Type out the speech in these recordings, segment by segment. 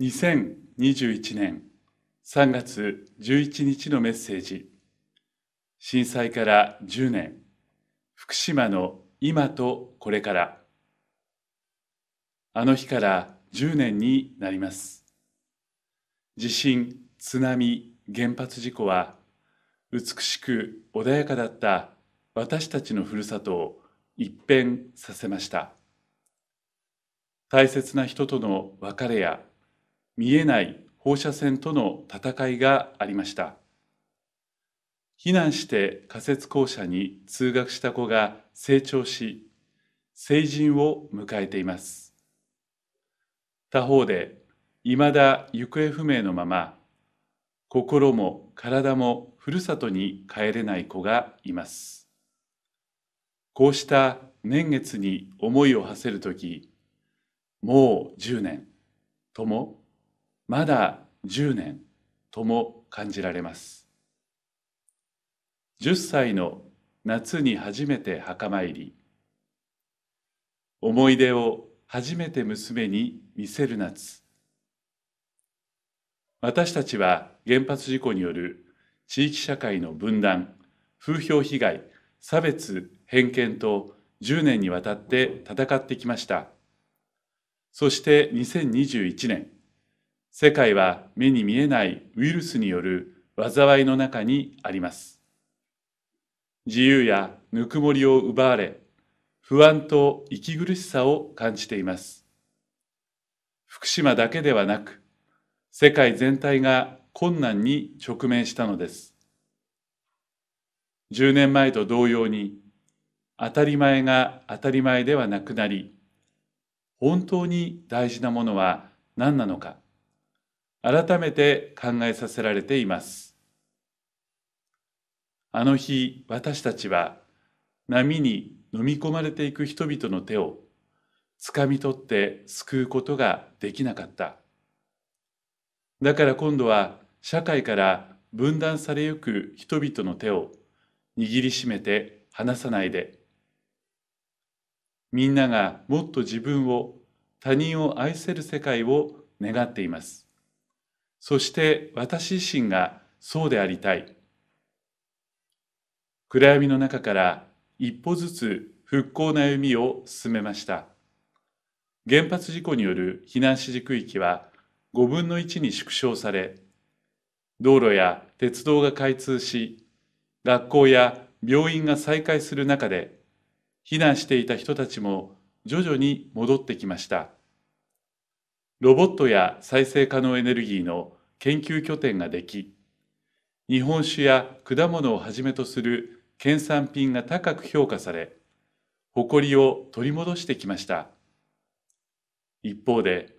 2021年3月11日のメッセージ震災から10年福島の今とこれからあの日から10年になります地震津波原発事故は美しく穏やかだった私たちのふるさとを一変させました大切な人との別れや見えない放射線との戦いがありました避難して仮設校舎に通学した子が成長し成人を迎えています他方で未だ行方不明のまま心も体もふるさとに帰れない子がいますこうした年月に思いを馳せる時もう10年ともまだ10年とも感じられます10歳の夏に初めて墓参り思い出を初めて娘に見せる夏私たちは原発事故による地域社会の分断風評被害差別偏見と10年にわたって戦ってきましたそして2021年世界は目に見えないウイルスによる災いの中にあります。自由やぬくもりを奪われ、不安と息苦しさを感じています。福島だけではなく、世界全体が困難に直面したのです。10年前と同様に、当たり前が当たり前ではなくなり、本当に大事なものは何なのか。改めて考えさせられています。あの日私たちは波に飲み込まれていく人々の手を掴み取って救うことができなかった。だから今度は社会から分断されゆく人々の手を握りしめて離さないで。みんながもっと自分を他人を愛せる世界を願っています。そして私自身がそうでありたい。暗闇の中から一歩ずつ復興の歩みを進めました。原発事故による避難指示区域は5分の1に縮小され、道路や鉄道が開通し、学校や病院が再開する中で、避難していた人たちも徐々に戻ってきました。ロボットや再生可能エネルギーの研究拠点ができ、日本酒や果物をはじめとする県産品が高く評価され、誇りを取り戻してきました。一方で、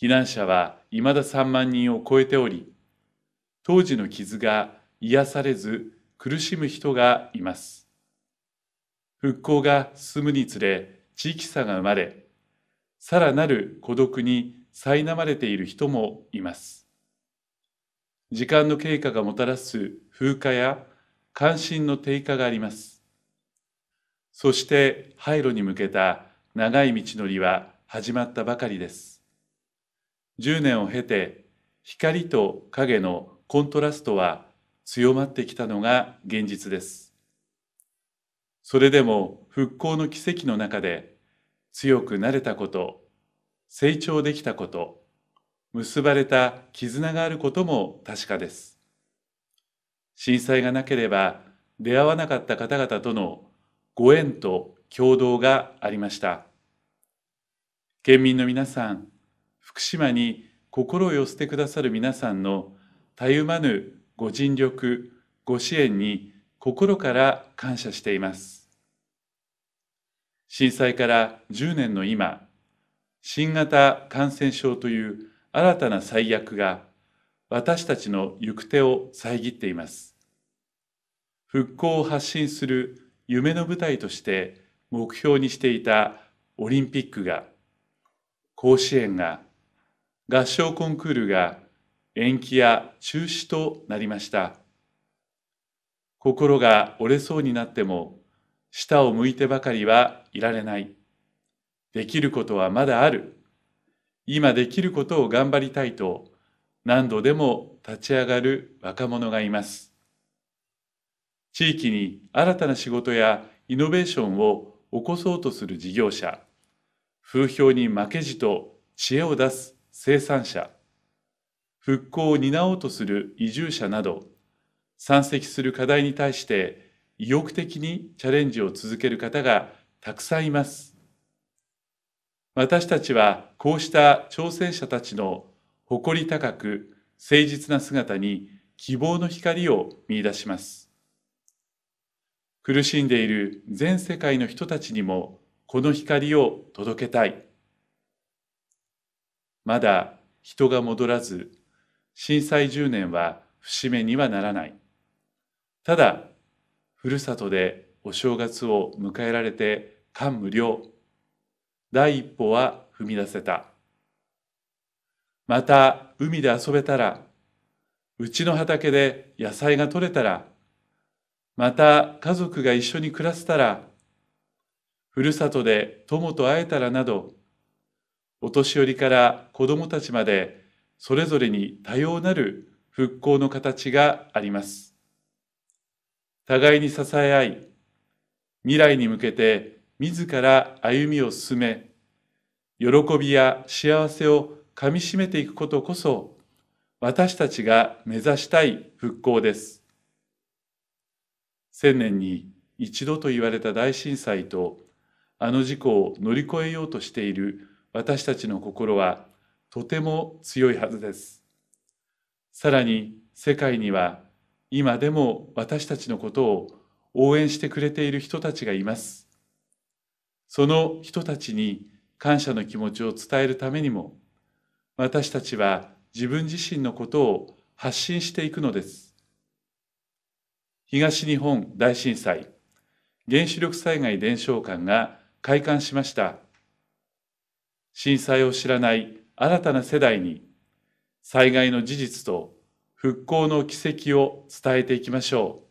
避難者はいまだ3万人を超えており、当時の傷が癒されず苦しむ人がいます。復興が進むにつれ地域差が生まれ、さらなる孤独に苛まれている人もいます。時間の経過がもたらす風化や関心の低下があります。そして廃炉に向けた長い道のりは始まったばかりです。10年を経て光と影のコントラストは強まってきたのが現実です。それでも復興の奇跡の中で強くなれたこと成長できたこと結ばれた絆があることも確かです震災がなければ出会わなかった方々とのご縁と共同がありました県民の皆さん福島に心を寄せてくださる皆さんのたゆまぬご尽力ご支援に心から感謝しています震災から10年の今、新型感染症という新たな災厄が私たちの行く手を遮っています。復興を発信する夢の舞台として目標にしていたオリンピックが、甲子園が、合唱コンクールが延期や中止となりました。心が折れそうになっても下を向いてばかりはいられない。できることはまだある。今できることを頑張りたいと何度でも立ち上がる若者がいます。地域に新たな仕事やイノベーションを起こそうとする事業者、風評に負けじと知恵を出す生産者、復興を担おうとする移住者など、山積する課題に対して意欲的にチャレンジを続ける方がたくさんいます。私たちはこうした挑戦者たちの誇り高く誠実な姿に希望の光を見出します。苦しんでいる全世界の人たちにもこの光を届けたい。まだ人が戻らず、震災10年は節目にはならない。ただ、ふるさとでお正月を迎えられて感無量。第一歩は踏み出せた。また、海で遊べたら、うちの畑で野菜が取れたら、また家族が一緒に暮らせたら、ふるさとで友と会えたらなど、お年寄りから子供たちまで、それぞれに多様なる復興の形があります。互いに支え合い、未来に向けて自ら歩みを進め、喜びや幸せをかみしめていくことこそ、私たちが目指したい復興です。千年に一度と言われた大震災と、あの事故を乗り越えようとしている私たちの心は、とても強いはずです。さらに世界には今でも私たちのことを応援してくれている人たちがいます。その人たちに感謝の気持ちを伝えるためにも、私たちは自分自身のことを発信していくのです。東日本大震災、原子力災害伝承館が開館しました。震災を知らない新たな世代に、災害の事実と復興の奇跡を伝えていきましょう。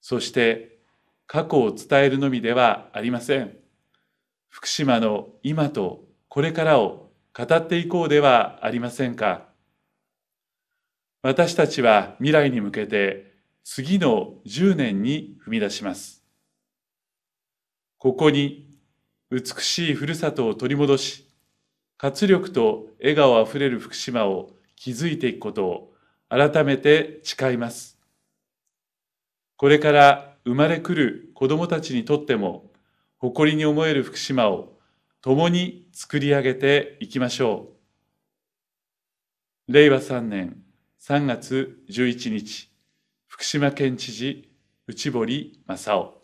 そして過去を伝えるのみではありません。福島の今とこれからを語っていこうではありませんか。私たちは未来に向けて次の10年に踏み出します。ここに美しいふるさとを取り戻し、活力と笑顔あふれる福島を気づいていくことを改めて誓います。これから生まれくる子供たちにとっても誇りに思える福島を共に作り上げていきましょう。令和3年3月11日、福島県知事、内堀正夫。